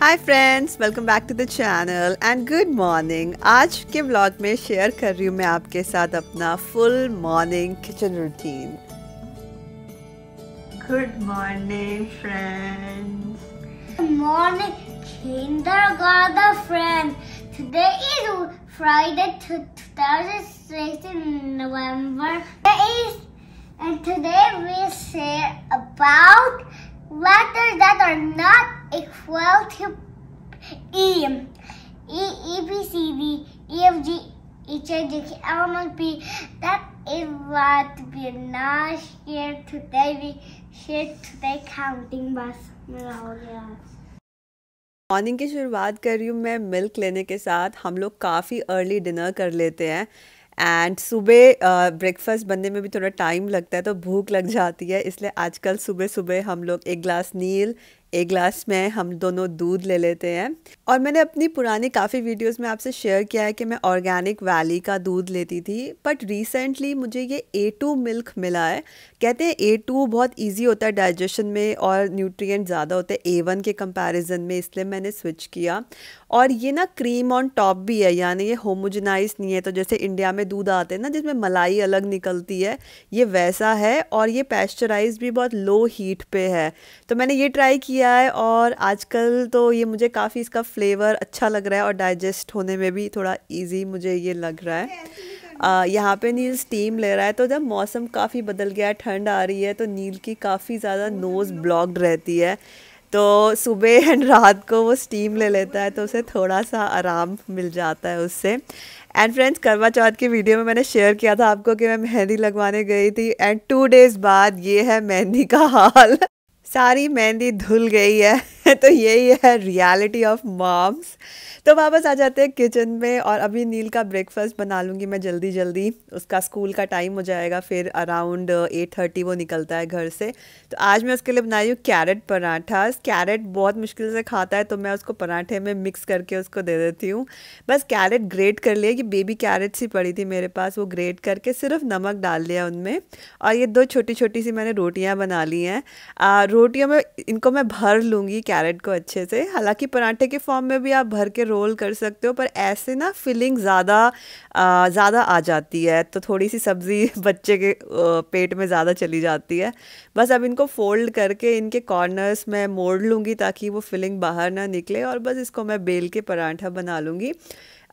High friends welcome back to the channel and good morning आज के blog में share कर रही हूँ मैं आपके साथ अपना full morning kitchen routine good morning friends morning kindergarten friend today is Friday is and today a well to E, E, E, B, C, D, E, F, G, H, I, J, K, L, M, N, P. That is what we are not here today. We here today counting bus. Morning की शुरुआत कर रही हूँ मैं milk लेने के साथ हम लोग काफ़ी अर्ली डिनर कर लेते हैं एंड सुबह ब्रेकफास्ट बनने में भी थोड़ा टाइम लगता है तो भूख लग जाती है इसलिए आजकल सुबह सुबह हम लोग एक ग्लास नील एक ग्लास में हम दोनों दूध ले लेते हैं और मैंने अपनी पुरानी काफ़ी वीडियोस में आपसे शेयर किया है कि मैं ऑर्गेनिक वैली का दूध लेती थी बट रिसेंटली मुझे ये ए टू मिल्क मिला है कहते हैं ए टू बहुत ईजी होता है डाइजेशन में और न्यूट्रिएंट ज़्यादा होते हैं ए वन के कंपैरिजन में इसलिए मैंने स्विच किया और ये ना क्रीम ऑन टॉप भी है यानी ये होमोजनाइज नहीं है तो जैसे इंडिया में दूध आते हैं ना जिसमें मलाई अलग निकलती है ये वैसा है और ये पैस्चराइज भी बहुत लो हीट पर है तो मैंने ये ट्राई किया किया है और आजकल तो ये मुझे काफ़ी इसका फ्लेवर अच्छा लग रहा है और डाइजेस्ट होने में भी थोड़ा इजी मुझे ये लग रहा है यहाँ पे नील स्टीम ले रहा है तो जब मौसम काफ़ी बदल गया है ठंड आ रही है तो नील की काफ़ी ज़्यादा नोज़ ब्लॉक्ड रहती है तो सुबह एंड रात को वो स्टीम ले लेता है तो उसे थोड़ा सा आराम मिल जाता है उससे एंड फ्रेंड्स करवा चौथ की वीडियो में मैंने शेयर किया था आपको कि मैं मेहंदी लगवाने गई थी एंड टू डेज़ बाद ये है मेहंदी का हाल सारी मेहंदी धुल गई है तो यही है रियलिटी ऑफ मॉम्स तो वापस आ जाते हैं किचन में और अभी नील का ब्रेकफास्ट बना लूँगी मैं जल्दी जल्दी उसका स्कूल का टाइम हो जाएगा फिर अराउंड एट थर्टी वो निकलता है घर से तो आज मैं उसके लिए बना रही हूँ कैरेट पराठा कैरेट बहुत मुश्किल से खाता है तो मैं उसको पराठे में मिक्स करके उसको दे देती हूँ बस कैरेट ग्रेट कर लिया कि बेबी कैरेट सी पड़ी थी मेरे पास वो ग्रेट करके सिर्फ नमक डाल लिया उनमें और ये दो छोटी छोटी सी मैंने रोटियाँ बना ली हैं रोटियों में इनको मैं भर लूँगी कैरेट को अच्छे से हालांकि पराठे के फॉर्म में भी आप भर के रोल कर सकते हो पर ऐसे ना फिलिंग ज़्यादा ज़्यादा आ जाती है तो थोड़ी सी सब्ज़ी बच्चे के पेट में ज़्यादा चली जाती है बस अब इनको फोल्ड करके इनके कॉर्नर्स में मोड़ लूँगी ताकि वो फिलिंग बाहर ना निकले और बस इसको मैं बेल के पराठा बना लूँगी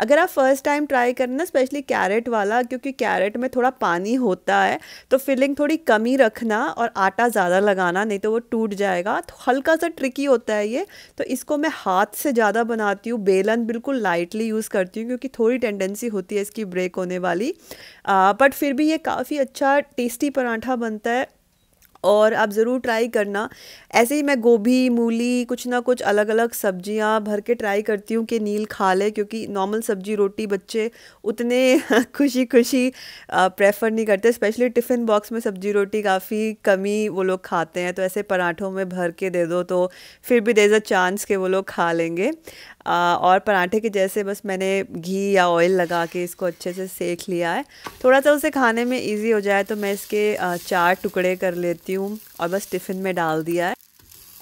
अगर आप फर्स्ट टाइम ट्राई करें ना स्पेशली कैरेट वाला क्योंकि कैरेट में थोड़ा पानी होता है तो फिलिंग थोड़ी कम ही रखना और आटा ज़्यादा लगाना नहीं तो वो टूट जाएगा तो हल्का सा ट्रिकी होता है ये तो इसको मैं हाथ से ज़्यादा बनाती हूँ बेलन बिल्कुल लाइटली यूज़ करती हूँ क्योंकि थोड़ी टेंडेंसी होती है इसकी ब्रेक होने वाली बट फिर भी ये काफ़ी अच्छा टेस्टी पराठा बनता है और आप ज़रूर ट्राई करना ऐसे ही मैं गोभी मूली कुछ ना कुछ अलग अलग सब्जियां भर के ट्राई करती हूँ कि नील खा ले क्योंकि नॉर्मल सब्जी रोटी बच्चे उतने खुशी खुशी प्रेफर नहीं करते स्पेशली टिफ़िन बॉक्स में सब्जी रोटी काफ़ी कमी वो लोग खाते हैं तो ऐसे पराठों में भर के दे दो तो फिर भी देर अ चांस के वो लोग खा लेंगे आ, और पराठे के जैसे बस मैंने घी या ऑयल लगा के इसको अच्छे से सेक लिया है थोड़ा सा उसे खाने में ईजी हो जाए तो मैं इसके चार टुकड़े कर लेती वैक्यूम और बस टिफ़िन में डाल दिया है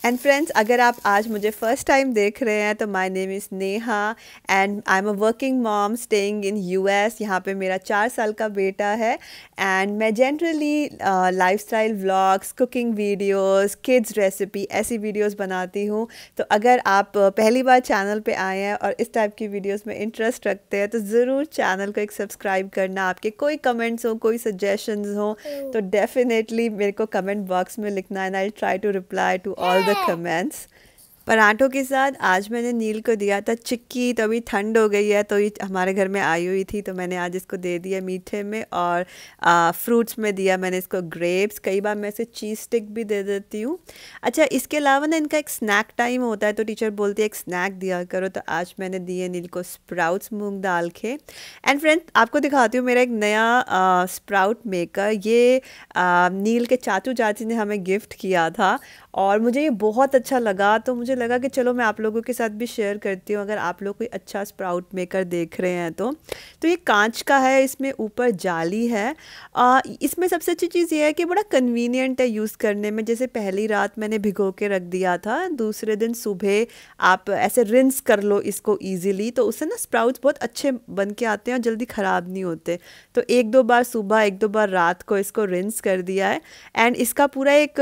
एंड फ्रेंड्स अगर आप आज मुझे फ़र्स्ट टाइम देख रहे हैं तो my name is Neha and I am a working mom staying in US यहाँ पे मेरा चार साल का बेटा है एंड मैं generally lifestyle vlogs cooking videos kids recipe ऐसी वीडियोस बनाती हूँ तो अगर आप uh, पहली बार चैनल पे आए हैं और इस टाइप की वीडियोज़ में इंटरेस्ट रखते हैं तो ज़रूर चैनल को एक सब्सक्राइब करना आपके कोई कमेंट्स हो कोई सजेशन हो oh. तो डेफ़िनेटली मेरे को कमेंट बॉक्स में लिखना and I try to reply to all the the comments. पराठों के साथ आज मैंने नील को दिया था चिक्की तो अभी ठंड हो गई है तो ये हमारे घर में आई हुई थी तो मैंने आज इसको दे दिया मीठे में और आ, फ्रूट्स में दिया मैंने इसको ग्रेप्स कई बार मैं इसे चीज़ स्टिक भी दे देती हूँ अच्छा इसके अलावा ना इनका एक स्नैक टाइम होता है तो टीचर बोलती है एक स्नैक दिया करो तो आज मैंने दिए नील को स्प्राउट्स मूँग दाल के एंड फ्रेंड आपको दिखाती हूँ मेरा एक नया स्प्राउट मेकर ये आ, नील के चाचू चाची ने हमें गिफ्ट किया था और मुझे ये बहुत अच्छा लगा तो मुझे लगा कि चलो मैं आप लोगों के साथ भी शेयर करती हूँ अगर आप लोग कोई अच्छा स्प्राउट मेकर देख रहे हैं तो तो ये कांच का है इसमें ऊपर जाली है आ, इसमें सबसे अच्छी चीज़ ये है कि बड़ा कन्वीनियंट है यूज़ करने में जैसे पहली रात मैंने भिगो के रख दिया था दूसरे दिन सुबह आप ऐसे रिंस कर लो इसको ईजिली तो उससे ना स्प्राउट्स बहुत अच्छे बन के आते हैं और जल्दी ख़राब नहीं होते तो एक दो बार सुबह एक दो बार रात को इसको रिंस कर दिया है एंड इसका पूरा एक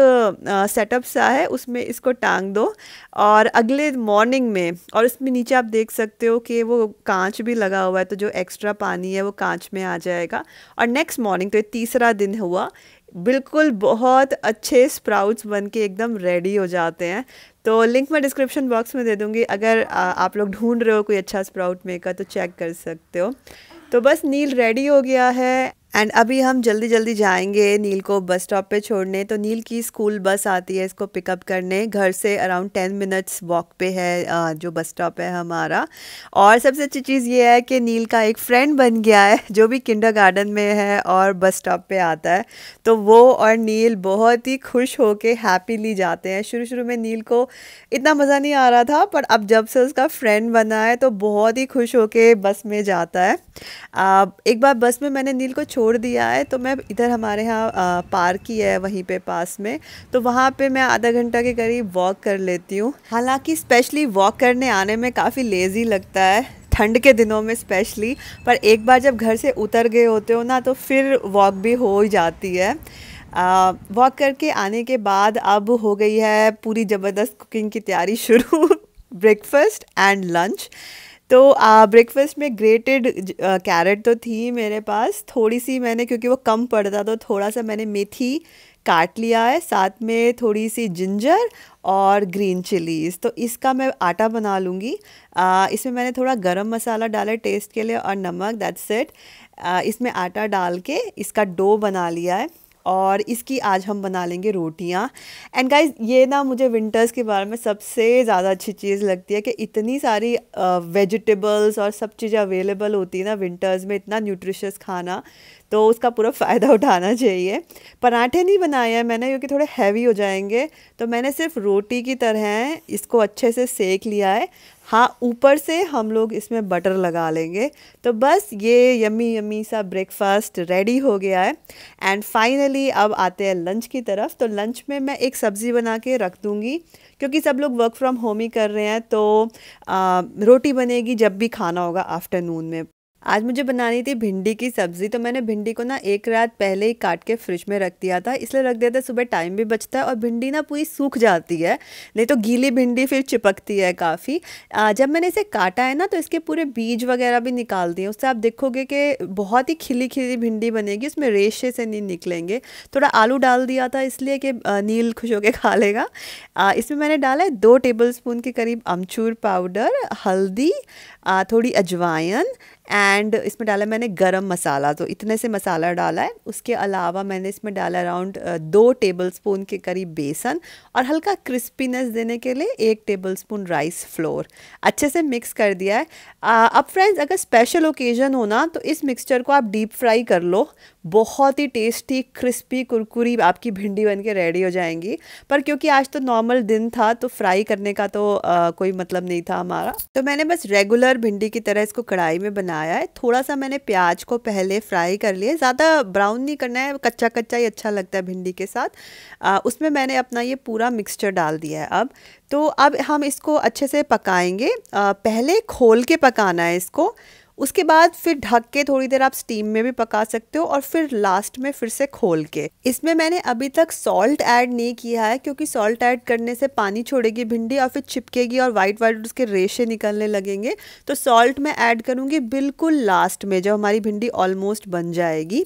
सेटअप सा है उसमें इसको टांग दो और अगले मॉर्निंग में और इसमें नीचे आप देख सकते हो कि वो कांच भी लगा हुआ है तो जो एक्स्ट्रा पानी है वो कांच में आ जाएगा और नेक्स्ट मॉर्निंग तो ये तीसरा दिन हुआ बिल्कुल बहुत अच्छे स्प्राउट्स बन के एकदम रेडी हो जाते हैं तो लिंक मैं डिस्क्रिप्शन बॉक्स में दे दूँगी अगर आप लोग ढूंढ रहे हो कोई अच्छा स्प्राउट मेकर तो चेक कर सकते हो तो बस नील रेडी हो गया है एंड अभी हम जल्दी जल्दी जाएंगे नील को बस स्टॉप पे छोड़ने तो नील की स्कूल बस आती है इसको पिकअप करने घर से अराउंड टेन मिनट्स वॉक पे है जो बस स्टॉप है हमारा और सबसे अच्छी चीज़ ये है कि नील का एक फ्रेंड बन गया है जो भी किंडर गार्डन में है और बस स्टॉप पे आता है तो वो और नील बहुत ही खुश होके हैप्पीली जाते हैं शुरू शुरू में नील को इतना मज़ा नहीं आ रहा था पर अब जब से उसका फ्रेंड बना है तो बहुत ही खुश के बस में जाता है एक बार बस में मैंने नील को छोड़ दिया है तो मैं इधर हमारे यहाँ पार्क ही है वहीं पे पास में तो वहाँ पे मैं आधा घंटा के करीब वॉक कर लेती हूँ हालांकि स्पेशली वॉक करने आने में काफ़ी लेज़ी लगता है ठंड के दिनों में स्पेशली पर एक बार जब घर से उतर गए होते हो ना तो फिर वॉक भी हो जाती है वॉक करके आने के बाद अब हो गई है पूरी ज़बरदस्त कुकिंग की तैयारी शुरू ब्रेकफास्ट एंड लंच तो ब्रेकफास्ट में ग्रेटेड कैरेट uh, तो थी मेरे पास थोड़ी सी मैंने क्योंकि वो कम पड़ता तो थोड़ा सा मैंने मेथी काट लिया है साथ में थोड़ी सी जिंजर और ग्रीन चिलीज़ तो इसका मैं आटा बना लूँगी इसमें मैंने थोड़ा गरम मसाला डाला टेस्ट के लिए और नमक दैट्स इट इसमें आटा डाल के इसका डो बना लिया है और इसकी आज हम बना लेंगे रोटियाँ एंड गाइज ये ना मुझे विंटर्स के बारे में सबसे ज़्यादा अच्छी चीज़ लगती है कि इतनी सारी वेजिटेबल्स और सब चीज़ें अवेलेबल होती है ना विंटर्स में इतना न्यूट्रिशियस खाना तो उसका पूरा फ़ायदा उठाना चाहिए पराठे नहीं बनाए हैं मैंने क्योंकि थोड़े हैवी हो जाएंगे तो मैंने सिर्फ रोटी की तरह इसको अच्छे से सेक लिया है हाँ ऊपर से हम लोग इसमें बटर लगा लेंगे तो बस ये यमी यमी सा ब्रेकफास्ट रेडी हो गया है एंड फाइनली अब आते हैं लंच की तरफ तो लंच में मैं एक सब्ज़ी बना के रख दूँगी क्योंकि सब लोग वर्क फ्रॉम होम ही कर रहे हैं तो आ, रोटी बनेगी जब भी खाना होगा आफ्टरनून में आज मुझे बनानी थी भिंडी की सब्ज़ी तो मैंने भिंडी को ना एक रात पहले ही काट के फ्रिज में रख दिया था इसलिए रख दिया था सुबह टाइम भी बचता है और भिंडी ना पूरी सूख जाती है नहीं तो गीली भिंडी फिर चिपकती है काफ़ी जब मैंने इसे काटा है ना तो इसके पूरे बीज वगैरह भी निकाल दिए उससे आप देखोगे कि बहुत ही खिली खिली भिंडी बनेगी उसमें रेशे से नहीं निकलेंगे थोड़ा आलू डाल दिया था इसलिए कि नील खुश होकर खा लेगा इसमें मैंने डाला है दो टेबल स्पून के करीब अमचूर पाउडर हल्दी थोड़ी अजवाइन एंड इसमें डाला मैंने गरम मसाला तो इतने से मसाला डाला है उसके अलावा मैंने इसमें डाला अराउंड दो टेबल स्पून के करीब बेसन और हल्का क्रिस्पीनेस देने के लिए एक टेबल स्पून राइस फ्लोर अच्छे से मिक्स कर दिया है अब फ्रेंड्स अगर स्पेशल ओकेज़न हो ना तो इस मिक्सचर को आप डीप फ्राई कर लो बहुत ही टेस्टी क्रिस्पी कुरकुरी आपकी भिंडी बन के रेडी हो जाएंगी पर क्योंकि आज तो नॉर्मल दिन था तो फ्राई करने का तो आ, कोई मतलब नहीं था हमारा तो मैंने बस रेगुलर भिंडी की तरह इसको कढ़ाई में बनाया है थोड़ा सा मैंने प्याज को पहले फ्राई कर लिया ज़्यादा ब्राउन नहीं करना है कच्चा कच्चा ही अच्छा लगता है भिंडी के साथ आ, उसमें मैंने अपना ये पूरा मिक्सचर डाल दिया है अब तो अब हम इसको अच्छे से पकाएंगे आ, पहले खोल के पकाना है इसको उसके बाद फिर ढक के थोड़ी देर आप स्टीम में भी पका सकते हो और फिर लास्ट में फिर से खोल के इसमें मैंने अभी तक सॉल्ट ऐड नहीं किया है क्योंकि सॉल्ट ऐड करने से पानी छोड़ेगी भिंडी और फिर चिपकेगी और वाइट वाइट उसके रेशे निकलने लगेंगे तो सॉल्ट मैं ऐड करूँगी बिल्कुल लास्ट में जब हमारी भिंडी ऑलमोस्ट बन जाएगी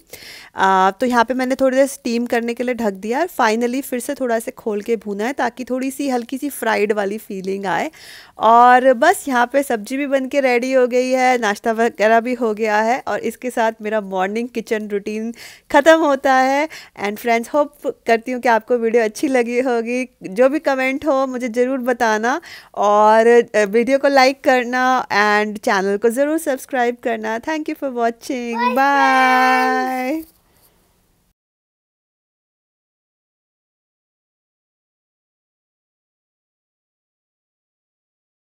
आ, तो यहाँ पर मैंने थोड़ी देर स्टीम करने के लिए ढक दिया और फाइनली फिर से थोड़ा से खोल के भुना है ताकि थोड़ी सी हल्की सी फ्राइड वाली फीलिंग आए और बस यहाँ पर सब्जी भी बन के रेडी हो गई है नाश्ता वगैरह भी हो गया है और इसके साथ मेरा मॉर्निंग किचन रूटीन ख़त्म होता है एंड फ्रेंड्स होप करती हूँ कि आपको वीडियो अच्छी लगी होगी जो भी कमेंट हो मुझे ज़रूर बताना और वीडियो को लाइक करना एंड चैनल को ज़रूर सब्सक्राइब करना thank you for watching bye